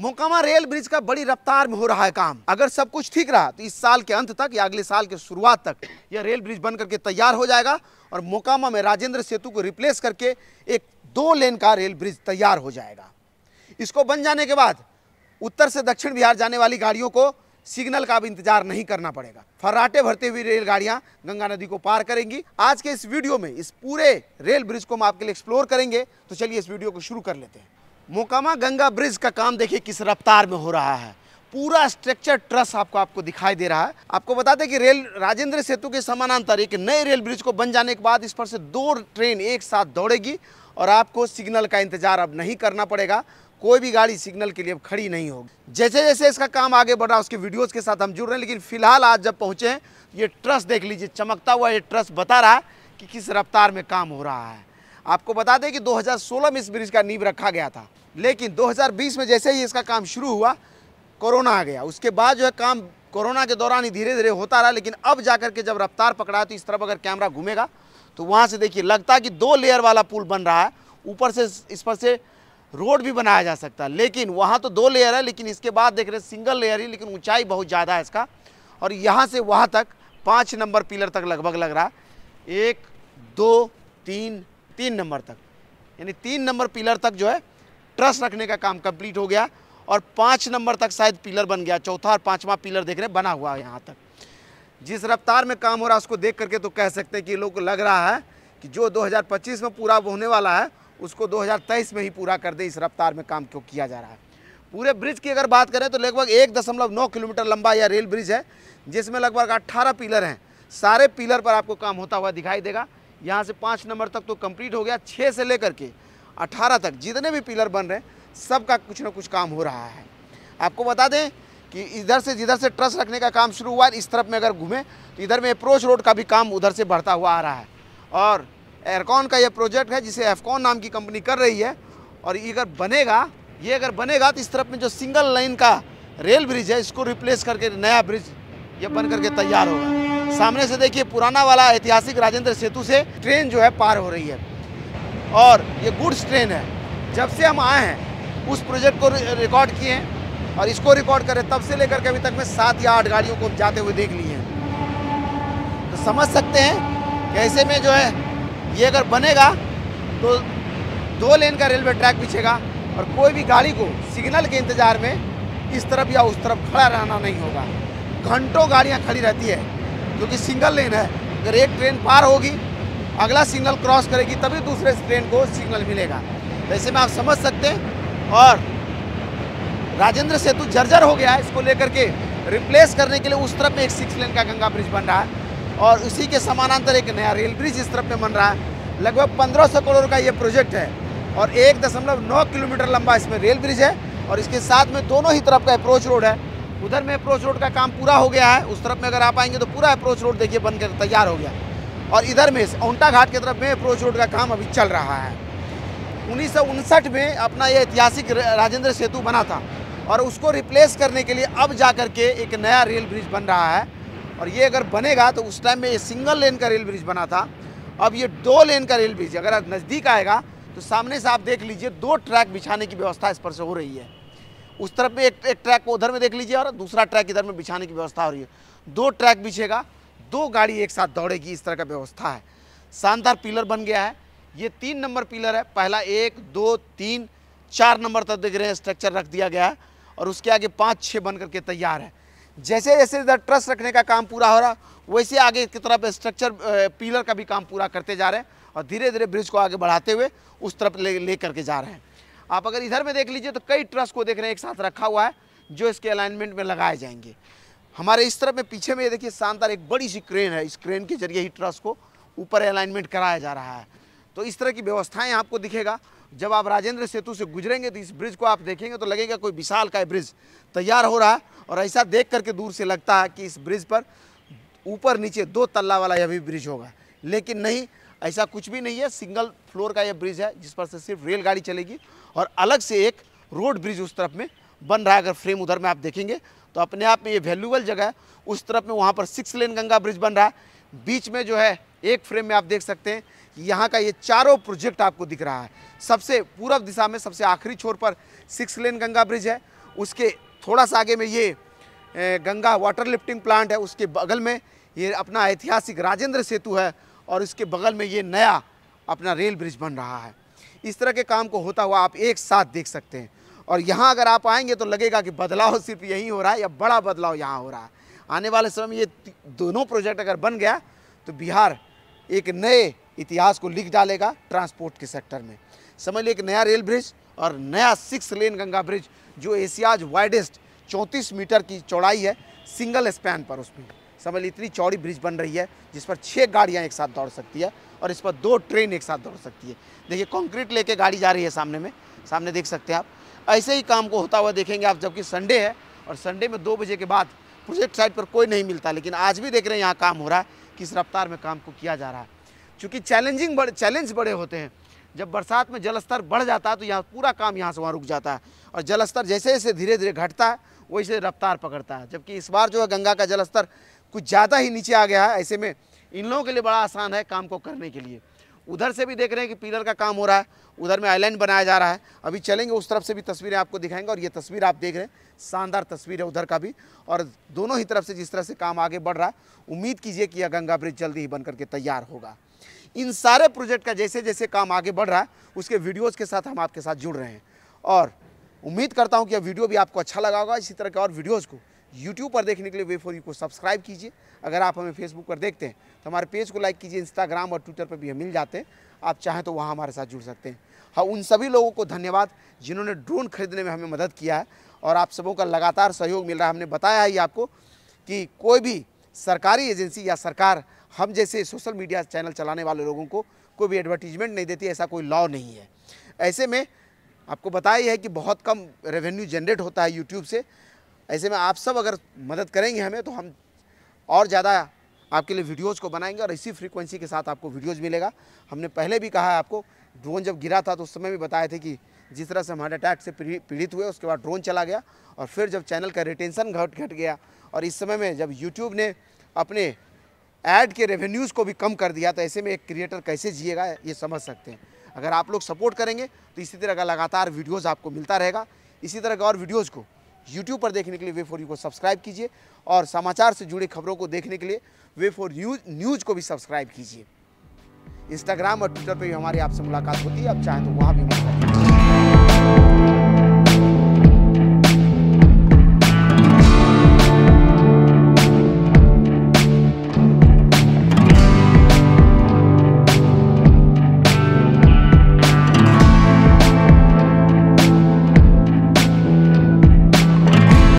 Mokama rail bridge का बड़ी रफ्तार में हो रहा है काम अगर सब कुछ ठीक रहा तो इस साल के अंत तक या अगले साल के शुरुआत तक यह रेल ब्रिज बन करके तैयार हो जाएगा और मोकामा में राजेंद्र सेतु को रिप्लेस करके एक दो लेन का रेल ब्रिज तैयार हो जाएगा इसको बन जाने के बाद उत्तर से दक्षिण बिहार जाने वाली गाड़ियों को सिग्नल का अब इंतजार नहीं करना पड़ेगा फर्राटे भरते हुए रेलगाड़ियां गंगा नदी को पार करेंगी आज के इस वीडियो में इस पूरे रेल ब्रिज को हम आपके लिए एक्सप्लोर करेंगे तो चलिए इस वीडियो को शुरू कर लेते हैं मोकामा गंगा ब्रिज का काम देखिए किस रफ्तार में हो रहा है पूरा स्ट्रक्चर ट्रस आपको आपको दिखाई दे रहा है आपको बता दें कि रेल राजेंद्र सेतु के समानांतर एक नए रेल ब्रिज को बन जाने के बाद इस पर से दो ट्रेन एक साथ दौड़ेगी और आपको सिग्नल का इंतजार अब नहीं करना पड़ेगा कोई भी गाड़ी सिग्नल के लिए अब खड़ी नहीं होगी जैसे जैसे इसका काम आगे बढ़ रहा है उसके वीडियोज़ के साथ हम जुड़ रहे हैं लेकिन फिलहाल आज जब पहुंचे हैं ये ट्रस देख लीजिए चमकता हुआ ये ट्रस बता रहा है कि किस रफ्तार में काम हो रहा है आपको बता दें कि 2016 में इस ब्रिज का नींव रखा गया था लेकिन 2020 में जैसे ही इसका काम शुरू हुआ कोरोना आ गया उसके बाद जो है काम कोरोना के दौरान ही धीरे धीरे होता रहा लेकिन अब जा कर के जब रफ्तार पकड़ा तो इस तरफ अगर कैमरा घूमेगा तो वहाँ से देखिए लगता है कि दो लेयर वाला पुल बन रहा है ऊपर से इस पर से रोड भी बनाया जा सकता है लेकिन वहाँ तो दो लेयर है लेकिन इसके बाद देख रहे सिंगल लेयर ही लेकिन ऊंचाई बहुत ज़्यादा है इसका और यहाँ से वहाँ तक पाँच नंबर पिलर तक लगभग लग रहा है एक दो तीन तीन नंबर तक यानी तीन नंबर पिलर तक जो है ट्रस रखने का काम कंप्लीट हो गया और पाँच नंबर तक शायद पिलर बन गया चौथा और पाँचवा पिलर देख रहे हैं बना हुआ है यहाँ तक जिस रफ्तार में काम हो रहा है उसको देख करके तो कह सकते हैं कि लोग लग रहा है कि जो 2025 में पूरा होने वाला है उसको 2023 में ही पूरा कर दे इस रफ्तार में काम क्यों किया जा रहा है पूरे ब्रिज की अगर बात करें तो लगभग एक दशमलव नौ किलोमीटर लंबा यह रेल ब्रिज है जिसमें लगभग अट्ठारह पिलर हैं सारे पिलर पर आपको काम होता हुआ दिखाई देगा यहाँ से पाँच नंबर तक तो कम्प्लीट हो गया छः से लेकर के अठारह तक जितने भी पिलर बन रहे हैं सबका कुछ ना कुछ काम हो रहा है आपको बता दें कि इधर से जिधर से ट्रस रखने का काम शुरू हुआ है इस तरफ में अगर घूमें तो इधर में अप्रोच रोड का भी काम उधर से बढ़ता हुआ आ रहा है और एयरकॉन का यह प्रोजेक्ट है जिसे एफकॉन नाम की कंपनी कर रही है और ये अगर बनेगा ये अगर बनेगा तो इस तरफ में जो सिंगल लाइन का रेल ब्रिज है इसको रिप्लेस करके नया ब्रिज ये बन करके तैयार होगा सामने से देखिए पुराना वाला ऐतिहासिक राजेंद्र सेतु से ट्रेन जो है पार हो रही है और ये गुड्स ट्रेन है जब से हम आए हैं उस प्रोजेक्ट को रिकॉर्ड किए हैं और इसको रिकॉर्ड करें तब से लेकर के अभी तक में सात या आठ गाड़ियों को हम जाते हुए देख लिए हैं तो समझ सकते हैं कैसे में जो है ये अगर बनेगा तो दो लेन का रेलवे ट्रैक पीछेगा और कोई भी गाड़ी को सिग्नल के इंतज़ार में इस तरफ या उस तरफ खड़ा रहना नहीं होगा घंटों गाड़ियाँ खड़ी रहती है क्योंकि सिंगल लेन है अगर एक ट्रेन पार होगी अगला सिग्नल क्रॉस करेगी तभी दूसरे ट्रेन को सिग्नल मिलेगा वैसे तो में आप समझ सकते हैं और राजेंद्र सेतु जर्जर हो गया है इसको लेकर के रिप्लेस करने के लिए उस तरफ में एक सिक्स लेन का गंगा ब्रिज बन रहा है और उसी के समानांतर एक नया रेल ब्रिज इस तरफ में बन रहा है लगभग पंद्रह सौ करोड़ का ये प्रोजेक्ट है और एक दशमलव नौ किलोमीटर लंबा इसमें रेल ब्रिज है और इसके साथ में दोनों ही तरफ का अप्रोच रोड है उधर में अप्रोच रोड का काम पूरा हो गया है उस तरफ में अगर आप आएंगे तो पूरा अप्रोच रोड देखिए बनकर तैयार हो गया और इधर में औंटा घाट की तरफ में अप्रोच रोड का काम अभी चल रहा है उन्नीस में अपना ये ऐतिहासिक राजेंद्र सेतु बना था और उसको रिप्लेस करने के लिए अब जा कर के एक नया रेल ब्रिज बन रहा है और ये अगर बनेगा तो उस टाइम में ये सिंगल लेन का रेल ब्रिज बना था अब ये दो लेन का रेल ब्रिज अगर नज़दीक आएगा तो सामने से आप देख लीजिए दो ट्रैक बिछाने की व्यवस्था इस पर से हो रही है उस तरफ में एक, एक ट्रैक को उधर में देख लीजिए और दूसरा ट्रैक इधर में बिछाने की व्यवस्था हो रही है दो ट्रैक बिछेगा दो गाड़ी एक साथ दौड़ेगी इस तरह का व्यवस्था है शानदार पिलर बन गया है ये तीन नंबर पिलर है पहला एक दो तीन चार नंबर तक देख रहे हैं स्ट्रक्चर रख दिया गया है और उसके आगे पाँच छः बन करके तैयार है जैसे जैसे इधर ट्रस रखने का काम पूरा हो रहा वैसे आगे की तरफ स्ट्रक्चर पिलर का भी काम पूरा करते जा रहे हैं और धीरे धीरे ब्रिज को आगे बढ़ाते हुए उस तरफ ले ले करके जा रहे हैं आप अगर इधर में देख लीजिए तो कई ट्रस को देख रहे हैं एक साथ रखा हुआ है जो इसके अलाइनमेंट में लगाए जाएंगे हमारे इस तरफ में पीछे में ये देखिए शानदार एक बड़ी सी क्रेन है इस क्रेन के जरिए ही ट्रस को ऊपर अलाइनमेंट कराया जा रहा है तो इस तरह की व्यवस्थाएं आपको दिखेगा जब आप राजेंद्र सेतु से गुजरेंगे तो इस ब्रिज को आप देखेंगे तो लगेगा कोई विशाल का ब्रिज तैयार हो रहा है और ऐसा देख करके दूर से लगता है कि इस ब्रिज पर ऊपर नीचे दो तल्ला वाला यह भी ब्रिज होगा लेकिन नहीं ऐसा कुछ भी नहीं है सिंगल फ्लोर का यह ब्रिज है जिस पर से सिर्फ रेलगाड़ी चलेगी और अलग से एक रोड ब्रिज उस तरफ में बन रहा है अगर फ्रेम उधर में आप देखेंगे तो अपने आप में ये वैल्यूबल जगह है उस तरफ में वहाँ पर सिक्स लेन गंगा ब्रिज बन रहा है बीच में जो है एक फ्रेम में आप देख सकते हैं यहाँ का ये चारों प्रोजेक्ट आपको दिख रहा है सबसे पूर्व दिशा में सबसे आखिरी छोर पर सिक्स लेन गंगा ब्रिज है उसके थोड़ा सा आगे में ये गंगा वाटर लिफ्टिंग प्लांट है उसके बगल में ये अपना ऐतिहासिक राजेंद्र सेतु है और इसके बगल में ये नया अपना रेल ब्रिज बन रहा है इस तरह के काम को होता हुआ आप एक साथ देख सकते हैं और यहाँ अगर आप आएंगे तो लगेगा कि बदलाव सिर्फ यहीं हो रहा है या बड़ा बदलाव यहाँ हो रहा है आने वाले समय में ये दोनों प्रोजेक्ट अगर बन गया तो बिहार एक नए इतिहास को लिख डालेगा ट्रांसपोर्ट के सेक्टर में समझ लिए एक नया रेल ब्रिज और नया सिक्स लेन गंगा ब्रिज जो एशियाज वाइडेस्ट 34 मीटर की चौड़ाई है सिंगल स्पैन पर उसमें समझ लिए इतनी चौड़ी ब्रिज बन रही है जिस पर छः गाड़ियाँ एक साथ दौड़ सकती है और इस पर दो ट्रेन एक साथ दौड़ सकती है देखिए कॉन्क्रीट लेके गाड़ी जा रही है सामने में सामने देख सकते हैं आप ऐसे ही काम को होता हुआ देखेंगे आप जबकि संडे है और संडे में दो बजे के बाद प्रोजेक्ट साइट पर कोई नहीं मिलता लेकिन आज भी देख रहे हैं यहाँ काम हो रहा है किस रफ्तार में काम को किया जा रहा है चूँकि चैलेंजिंग बड़े चैलेंज बड़े होते हैं जब बरसात में जल स्तर बढ़ जाता है तो यहाँ पूरा काम यहाँ से वहाँ रुक जाता है और जल स्तर जैसे जैसे धीरे धीरे घटता है वैसे रफ्तार पकड़ता है जबकि इस बार जो है गंगा का जल स्तर कुछ ज़्यादा ही नीचे आ गया है ऐसे में इन लोगों के लिए बड़ा आसान है काम को करने के लिए उधर से भी देख रहे हैं कि पिलर का काम हो रहा है उधर में आईलैंड बनाया जा रहा है अभी चलेंगे उस तरफ से भी तस्वीरें आपको दिखाएंगे और ये तस्वीर आप देख रहे हैं शानदार तस्वीर है उधर का भी और दोनों ही तरफ से जिस तरह से काम आगे बढ़ रहा है उम्मीद कीजिए कि यह गंगा ब्रिज जल्दी ही बनकर के तैयार होगा इन सारे प्रोजेक्ट का जैसे जैसे काम आगे बढ़ रहा है उसके वीडियोज़ के साथ हम आपके साथ जुड़ रहे हैं और उम्मीद करता हूँ कि यह वीडियो भी आपको अच्छा लगा होगा इसी तरह के और वीडियोज़ को यूट्यूब पर देखने के लिए वे फॉर यू को सब्सक्राइब कीजिए अगर आप हमें फेसबुक पर देखते हैं तो हमारे पेज को लाइक कीजिए इंस्टाग्राम और ट्विटर पर भी हम मिल जाते हैं आप चाहें तो वहाँ हमारे साथ जुड़ सकते हैं हाँ उन सभी लोगों को धन्यवाद जिन्होंने ड्रोन खरीदने में हमें मदद किया है और आप सबों का लगातार सहयोग मिल रहा है हमने बताया ही आपको कि कोई भी सरकारी एजेंसी या सरकार हम जैसे सोशल मीडिया चैनल चलाने वाले लोगों को कोई भी एडवर्टीजमेंट नहीं देती ऐसा कोई लॉ नहीं है ऐसे में आपको बताया है कि बहुत कम रेवेन्यू जनरेट होता है यूट्यूब से ऐसे में आप सब अगर मदद करेंगे हमें तो हम और ज़्यादा आपके लिए वीडियोस को बनाएंगे और इसी फ्रीक्वेंसी के साथ आपको वीडियोस मिलेगा हमने पहले भी कहा है आपको ड्रोन जब गिरा था तो उस समय भी बताए थे कि जिस तरह से हम हार्ट अटैक से पीड़ित हुए उसके बाद ड्रोन चला गया और फिर जब चैनल का रिटेंशन घट घट गया और इस समय में जब यूट्यूब ने अपने ऐड के रेवेन्यूज़ को भी कम कर दिया तो ऐसे में एक क्रिएटर कैसे जिएगा ये समझ सकते हैं अगर आप लोग सपोर्ट करेंगे तो इसी तरह का लगातार वीडियोज़ आपको मिलता रहेगा इसी तरह का और वीडियोज़ को यूट्यूब पर देखने के लिए वे फॉर यू को सब्सक्राइब कीजिए और समाचार से जुड़ी खबरों को देखने के लिए वे फॉर न्यूज न्यूज को भी सब्सक्राइब कीजिए इंस्टाग्राम और ट्विटर पर भी हमारी आपसे मुलाकात होती है आप चाहें तो वहाँ भी